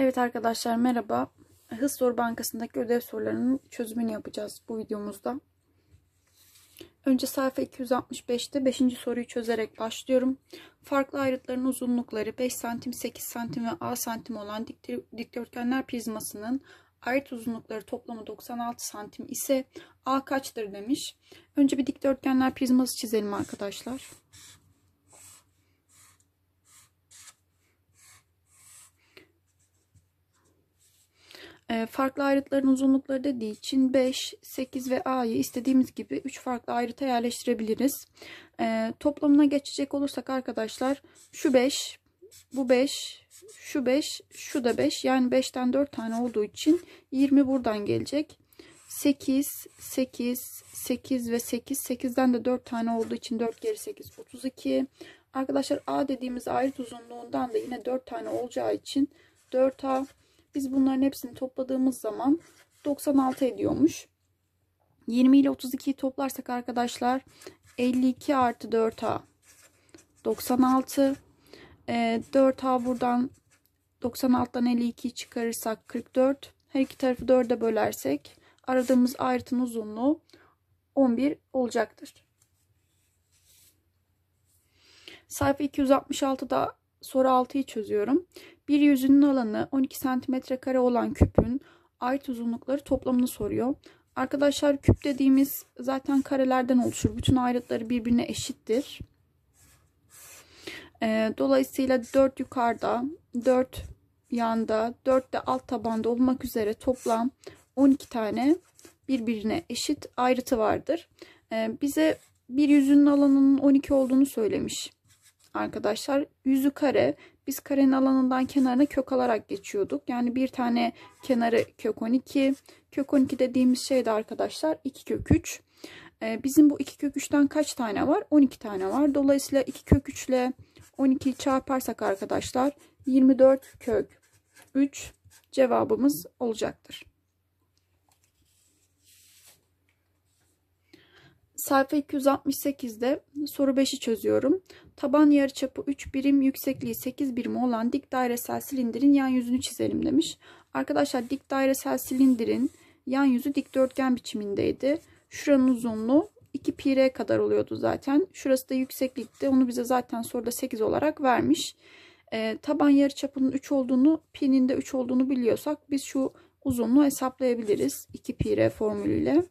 Evet arkadaşlar merhaba. Hız Soru Bankası'ndaki ödev sorularının çözümünü yapacağız bu videomuzda. Önce sayfa 265'te 5. soruyu çözerek başlıyorum. Farklı ayrıtların uzunlukları 5 santim, 8 santim ve A santim olan dikdörtgenler prizmasının ayrıt uzunlukları toplamı 96 santim ise A kaçtır demiş. Önce bir dikdörtgenler prizması çizelim arkadaşlar. Arkadaşlar. Ee, farklı ayrıtların uzunlukları dediği için 5, 8 ve A'yı istediğimiz gibi 3 farklı ayrıta yerleştirebiliriz. Ee, toplamına geçecek olursak arkadaşlar şu 5, bu 5, şu 5, şu da 5 yani 5'ten 4 tane olduğu için 20 buradan gelecek. 8, 8, 8 ve 8. 8'den de 4 tane olduğu için 4 geri 8, 32. Arkadaşlar A dediğimiz ayrıt uzunluğundan da yine 4 tane olacağı için 4A biz bunların hepsini topladığımız zaman 96 ediyormuş. 20 ile 32'yi toplarsak arkadaşlar 52 artı 4A 96. 4A buradan 96'dan 52 çıkarırsak 44. Her iki tarafı 4'e bölersek aradığımız ayrıtın uzunluğu 11 olacaktır. Sayfa 266'da soru 6'yı çözüyorum. Bir yüzünün alanı 12 cm kare olan küpün ait uzunlukları toplamını soruyor. Arkadaşlar küp dediğimiz zaten karelerden oluşur. Bütün ayrıtları birbirine eşittir. E, dolayısıyla 4 yukarıda, 4 yanda, 4 de alt tabanda olmak üzere toplam 12 tane birbirine eşit ayrıtı vardır. E, bize bir yüzünün alanının 12 olduğunu söylemiş arkadaşlar yüzü kare. Biz karenin alanından kenarına kök alarak geçiyorduk. Yani bir tane kenarı kök 12. Kök 12 dediğimiz şey de arkadaşlar 2 kök 3. Ee, bizim bu 2 kök 3'ten kaç tane var? 12 tane var. Dolayısıyla 2 kök 3 ile 12'yi çarparsak arkadaşlar 24 kök 3 cevabımız olacaktır. Sayfa 268'de soru 5'i çözüyorum. Taban yarıçapı 3 birim, yüksekliği 8 birim olan dik dairesel silindirin yan yüzünü çizelim demiş. Arkadaşlar dik dairesel silindirin yan yüzü dikdörtgen biçimindeydi. Şuranın uzunluğu 2 pi r kadar oluyordu zaten. Şurası da yükseklikte. Onu bize zaten soruda 8 olarak vermiş. E, taban yarıçapının 3 olduğunu, pi'nin de 3 olduğunu biliyorsak biz şu uzunluğu hesaplayabiliriz 2 pi r formülüyle.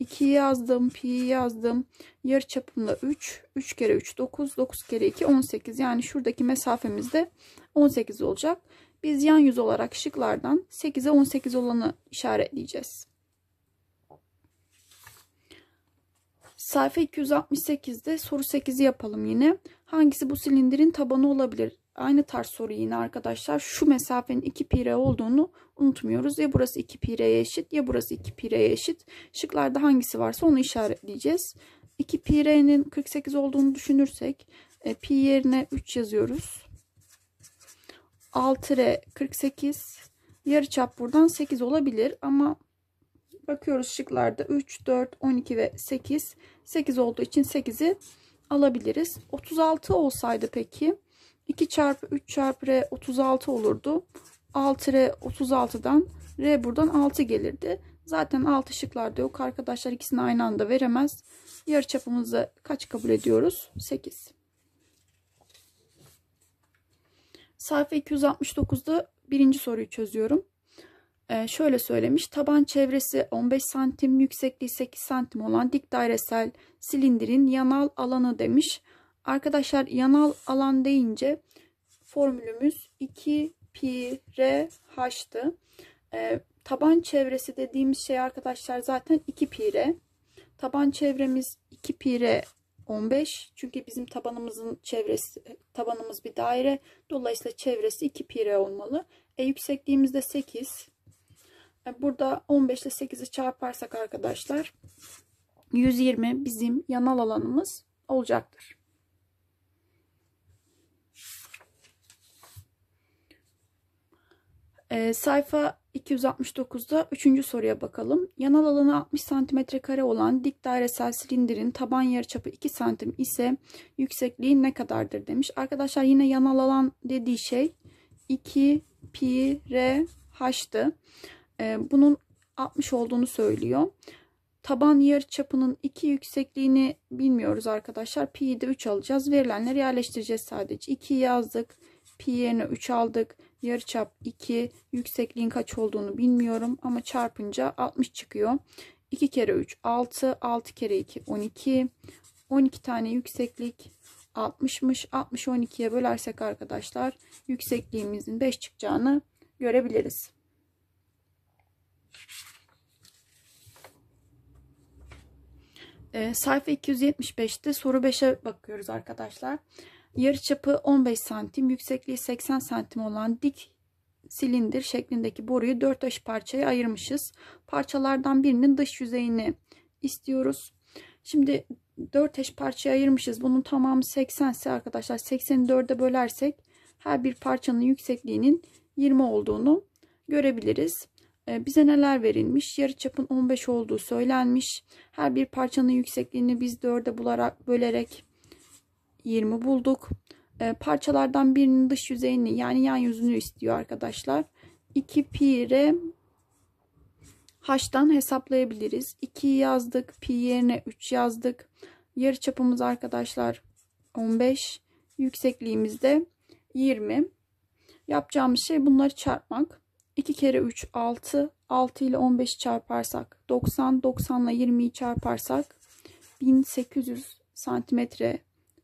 2 yazdım, pi yazdım. Yarı çapımda 3. 3 kere 3 9. 9 kere 2 18. Yani şuradaki mesafemizde 18 olacak. Biz yan yüz olarak şıklardan 8'e 18 olanı işaretleyeceğiz. Sayfa 268'de soru 8'i yapalım yine. Hangisi bu silindirin tabanı olabilir? aynı tarz soru yine arkadaşlar. Şu mesafenin 2 pire olduğunu unutmuyoruz. Ya burası 2 pireye eşit ya burası 2 pireye eşit. Şıklarda hangisi varsa onu işaretleyeceğiz. 2 pirenin 48 olduğunu düşünürsek e, pi yerine 3 yazıyoruz. 6 r 48 yarıçap buradan 8 olabilir ama bakıyoruz şıklarda 3 4 12 ve 8 8 olduğu için 8'i alabiliriz. 36 olsaydı peki 2 çarpı 3 çarpı R 36 olurdu. 6R 36'dan R buradan 6 gelirdi. Zaten 6 şıklarda yok. Arkadaşlar ikisini aynı anda veremez. Yarı çapımızı kaç kabul ediyoruz? 8. Sayfa 269'da birinci soruyu çözüyorum. Ee, şöyle söylemiş. Taban çevresi 15 santim, yüksekliği 8 santim olan dik dairesel silindirin yanal alanı demiş. Arkadaşlar yanal alan deyince formülümüz 2 pi r h'tı. E, ee, taban çevresi dediğimiz şey arkadaşlar zaten 2 pi r. Taban çevremiz 2 pi r 15. Çünkü bizim tabanımızın çevresi tabanımız bir daire. Dolayısıyla çevresi 2 pi r olmalı. E, yüksekliğimiz de 8. E, burada 15 ile 8'i çarparsak arkadaşlar 120 bizim yanal alanımız olacaktır. E, sayfa 269'da 3. soruya bakalım. Yanal alanı 60 cm kare olan dik dairesel silindirin taban yarıçapı 2 cm ise yüksekliği ne kadardır demiş. Arkadaşlar yine yanal alan dediği şey 2 pi r h'tı. E, ee, bunun 60 olduğunu söylüyor. Taban yarıçapının 2 yüksekliğini bilmiyoruz arkadaşlar. Pi'yi de 3 alacağız. Verilenleri yerleştireceğiz sadece. 2 yazdık. Pi yerine 3 aldık yarıçap 2 yüksekliğin kaç olduğunu bilmiyorum ama çarpınca 60 çıkıyor 2 kere 3 6 6 kere 2 12 12 tane yükseklik 60'mış 60 12'ye bölersek arkadaşlar yüksekliğimizin 5 çıkacağını görebiliriz e, sayfa 275'te soru 5'e bakıyoruz arkadaşlar yarıçapı 15 santim, yüksekliği 80 santim olan dik silindir şeklindeki boruyu 4 eş parçaya ayırmışız. Parçalardan birinin dış yüzeyini istiyoruz. Şimdi 4 eş parçaya ayırmışız. Bunun tamamı 80 ise arkadaşlar 80'i 4'e bölersek her bir parçanın yüksekliğinin 20 olduğunu görebiliriz. Ee, bize neler verilmiş? Yarıçapın 15 olduğu söylenmiş. Her bir parçanın yüksekliğini biz 4'e bularak bölerek 20 bulduk. E, parçalardan birinin dış yüzeyini yani yan yüzünü istiyor arkadaşlar. 2 pi r h'tan hesaplayabiliriz. 2 yazdık. Pi yerine 3 yazdık. Yarı çapımız arkadaşlar 15. Yüksekliğimiz de 20. Yapacağımız şey bunları çarpmak. 2 kere 3 6. 6 ile 15'i çarparsak 90. 90 ile 20'yi çarparsak 1800 santimetre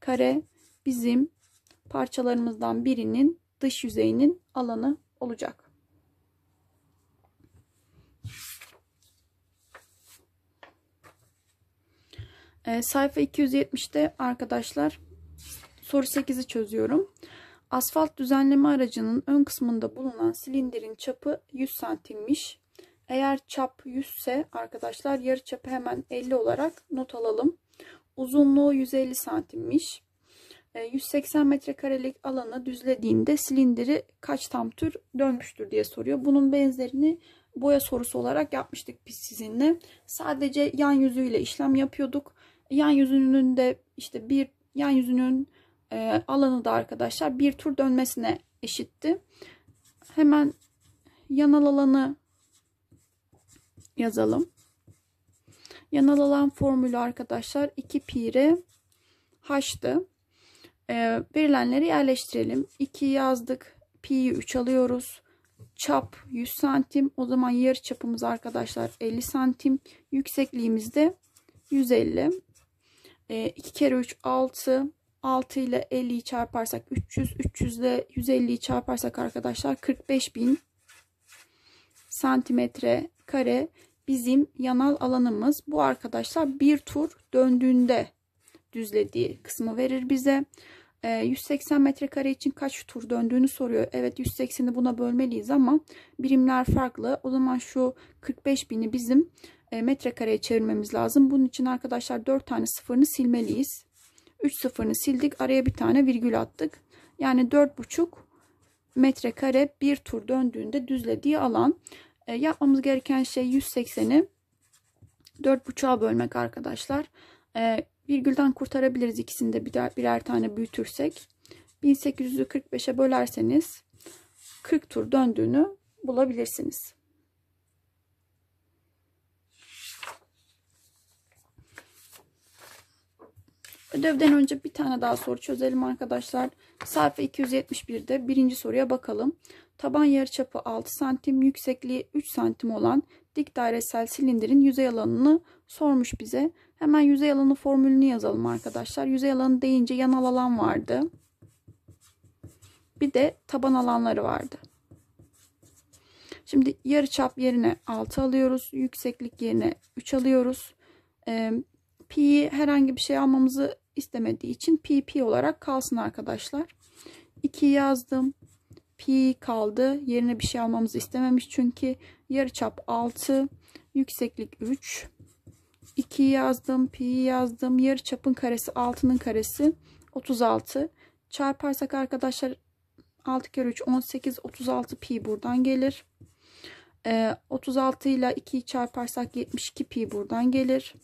kare bizim parçalarımızdan birinin dış yüzeyinin alanı olacak. E, sayfa 270'te arkadaşlar soru 8'i çözüyorum. Asfalt düzenleme aracının ön kısmında bulunan silindirin çapı 100 santimmiş. Eğer çap 100 ise arkadaşlar yarı çapı hemen 50 olarak not alalım. Uzunluğu 150 santimmiş. 180 e, metrekarelik alanı düzlediğinde silindiri kaç tam tür dönmüştür diye soruyor. Bunun benzerini boya sorusu olarak yapmıştık biz sizinle. Sadece yan yüzüyle işlem yapıyorduk. Yan yüzünün de işte bir yan yüzünün e, alanı da arkadaşlar bir tur dönmesine eşitti. Hemen yanal alanı yazalım. Yanal alan formülü arkadaşlar 2 pi r h'tı. E, ee, verilenleri yerleştirelim. 2 yazdık. Pi'yi 3 alıyoruz. Çap 100 santim. O zaman yarı çapımız arkadaşlar 50 santim. Yüksekliğimiz de 150. E, 2 kere 3 6. 6 ile 50'yi çarparsak 300. 300 ile 150'yi çarparsak arkadaşlar 45 bin santimetre kare bizim yanal alanımız bu arkadaşlar bir tur döndüğünde düzlediği kısmı verir bize. 180 ee, metrekare için kaç tur döndüğünü soruyor. Evet 180'i buna bölmeliyiz ama birimler farklı. O zaman şu 45 bini bizim e, metrekareye çevirmemiz lazım. Bunun için arkadaşlar 4 tane sıfırını silmeliyiz. 3 sıfırını sildik. Araya bir tane virgül attık. Yani 4,5 metrekare bir tur döndüğünde düzlediği alan. E, yapmamız gereken şey 180'i 4.5'a bölmek arkadaşlar. E, virgülden kurtarabiliriz ikisini de birer, birer tane büyütürsek. 1800'ü 45'e bölerseniz 40 tur döndüğünü bulabilirsiniz. Ödevden önce bir tane daha soru çözelim arkadaşlar. Sayfa 271'de birinci soruya bakalım. Taban yarıçapı 6 santim, yüksekliği 3 santim olan dik dairesel silindirin yüzey alanını sormuş bize. Hemen yüzey alanı formülünü yazalım arkadaşlar. Yüzey alanı deyince yanal alan vardı. Bir de taban alanları vardı. Şimdi yarıçap yerine 6 alıyoruz. Yükseklik yerine 3 alıyoruz. E, pi'yi herhangi bir şey almamızı istemediği için pi pi olarak kalsın arkadaşlar. 2 yazdım pi kaldı. Yerine bir şey almamızı istememiş çünkü yarıçap 6, yükseklik 3. 2 yazdım, pi yazdım. Yarıçapın karesi 6'nın karesi 36. Çarparsak arkadaşlar 6 kere 3 18 36 pi buradan gelir. Ee, 36 ile 2'yi çarparsak 72 pi buradan gelir.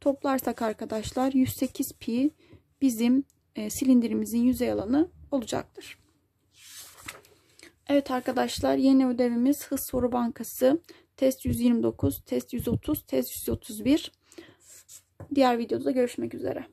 Toplarsak arkadaşlar 108 pi bizim e, silindirimizin yüzey alanı olacaktır. Evet arkadaşlar yeni ödevimiz Hız Soru Bankası. Test 129, test 130, test 131. Diğer videoda görüşmek üzere.